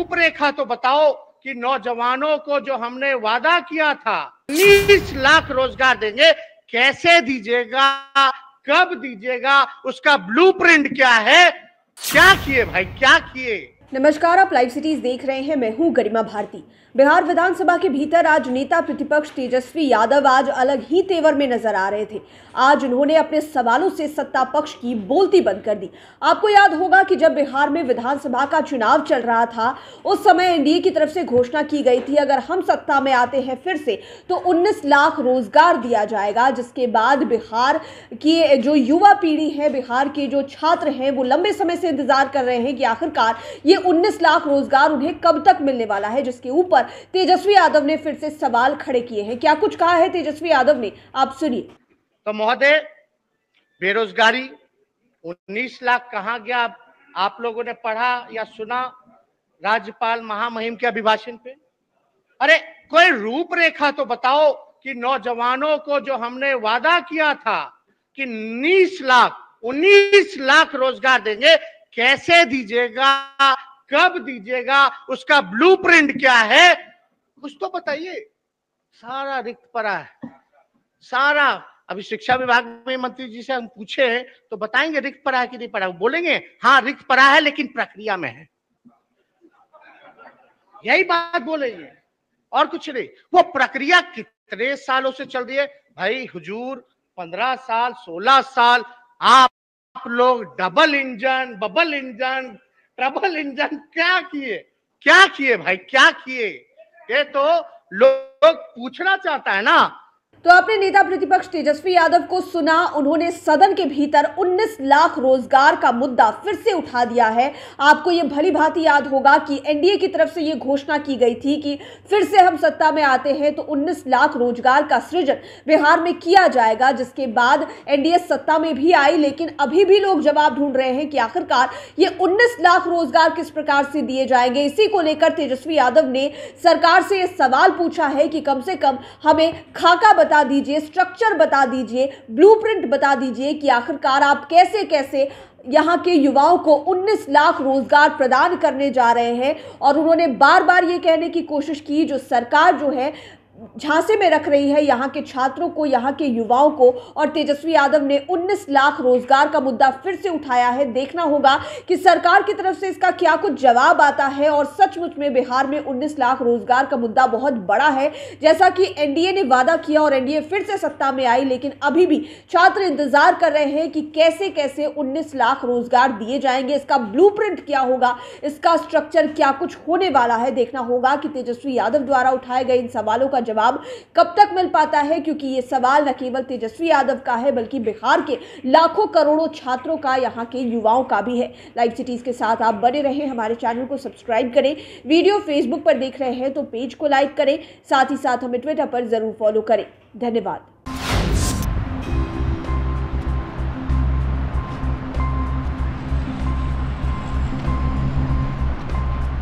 रूपरेखा तो बताओ कि नौजवानों को जो हमने वादा किया था उन्नीस लाख रोजगार देंगे कैसे दीजिएगा कब दीजिएगा उसका ब्लूप्रिंट क्या है क्या किए भाई क्या किए नमस्कार आप लाइव सिटीज देख रहे हैं मैं हूं गरिमा भारती बिहार विधानसभा के भीतर आज नेता प्रतिपक्ष तेजस्वी यादव आज अलग ही तेवर में नजर आ रहे थे आज उन्होंने अपने सवालों से सत्ता पक्ष की बोलती बंद कर दी आपको याद होगा कि जब बिहार में विधानसभा का चुनाव चल रहा था उस समय एनडीए की तरफ से घोषणा की गई थी अगर हम सत्ता में आते हैं फिर से तो उन्नीस लाख रोजगार दिया जाएगा जिसके बाद बिहार की जो युवा पीढ़ी है बिहार के जो छात्र हैं वो लंबे समय से इंतजार कर रहे हैं कि आखिरकार ये उन्नीस लाख रोजगार उन्हें कब तक मिलने वाला है जिसके ऊपर तेजस्वी यादव ने फिर से सवाल खड़े किए हैं क्या कुछ कहा है तेजस्वी यादव ने आप सुनिए तो महोदय बेरोजगारी 19 लाख कहा गया आप लोगों ने पढ़ा या सुना राज्यपाल महामहिम के अभिभाषण पे अरे कोई रूपरेखा तो बताओ कि नौजवानों को जो हमने वादा किया था कि 19 लाख 19 लाख रोजगार देंगे कैसे दीजिएगा कब दीजिएगा उसका ब्लूप्रिंट क्या है कुछ तो बताइए सारा रिक्त पड़ा है सारा अभी शिक्षा विभाग में मंत्री जी से हम पूछे तो बताएंगे रिक्त पड़ा है कि नहीं पड़ा बोलेंगे हाँ रिक्त पड़ा है लेकिन प्रक्रिया में है यही बात बोलेंगे और कुछ नहीं वो प्रक्रिया कितने सालों से चल रही है भाई हुजूर पंद्रह साल सोलह साल आप लोग double engine bubble engine trouble engine क्या किए क्या किए भाई क्या किए ये तो लोग पूछना चाहता है ना तो आपने नेता प्रतिपक्ष तेजस्वी यादव को सुना उन्होंने सदन के भीतर 19 लाख रोजगार का मुद्दा फिर से उठा दिया है आपको ये भली भांति याद होगा कि एनडीए की तरफ से ये घोषणा की गई थी कि फिर से हम सत्ता में आते हैं तो 19 लाख रोजगार का सृजन बिहार में किया जाएगा जिसके बाद एनडीए सत्ता में भी आई लेकिन अभी भी लोग जवाब ढूंढ रहे हैं कि आखिरकार ये उन्नीस लाख रोजगार किस प्रकार से दिए जाएंगे इसी को लेकर तेजस्वी यादव ने सरकार से ये सवाल पूछा है कि कम से कम हमें खाका बता दीजिए स्ट्रक्चर बता दीजिए ब्लूप्रिंट बता दीजिए कि आखिरकार आप कैसे कैसे यहाँ के युवाओं को 19 लाख रोजगार प्रदान करने जा रहे हैं और उन्होंने बार बार ये कहने की कोशिश की जो सरकार जो है झांसे में रख रही है यहाँ के छात्रों को यहाँ के युवाओं को और तेजस्वी यादव ने 19 लाख रोजगार का मुद्दा फिर से उठाया है देखना होगा कि सरकार की तरफ से इसका क्या कुछ जवाब आता है और सचमुच में बिहार में 19 लाख रोजगार का मुद्दा बहुत बड़ा है जैसा कि एनडीए ने वादा किया और एनडीए फिर से सत्ता में आई लेकिन अभी भी छात्र इंतजार कर रहे हैं कि कैसे कैसे उन्नीस लाख रोजगार दिए जाएंगे इसका ब्लू क्या होगा इसका स्ट्रक्चर क्या कुछ होने वाला है देखना होगा कि तेजस्वी यादव द्वारा उठाए गए इन सवालों का जवाब कब तक मिल पाता है क्योंकि ये सवाल न केवल तेजस्वी यादव का है बल्कि बिहार के लाखों करोड़ों छात्रों का यहाँ के युवाओं का भी है लाइव सिटीज़ के साथ आप बने रहें हमारे चैनल को सब्सक्राइब करें वीडियो फेसबुक पर देख रहे हैं तो पेज को लाइक करें साथ ही साथ हमें ट्विटर पर ज़रूर फॉलो करें धन्यवाद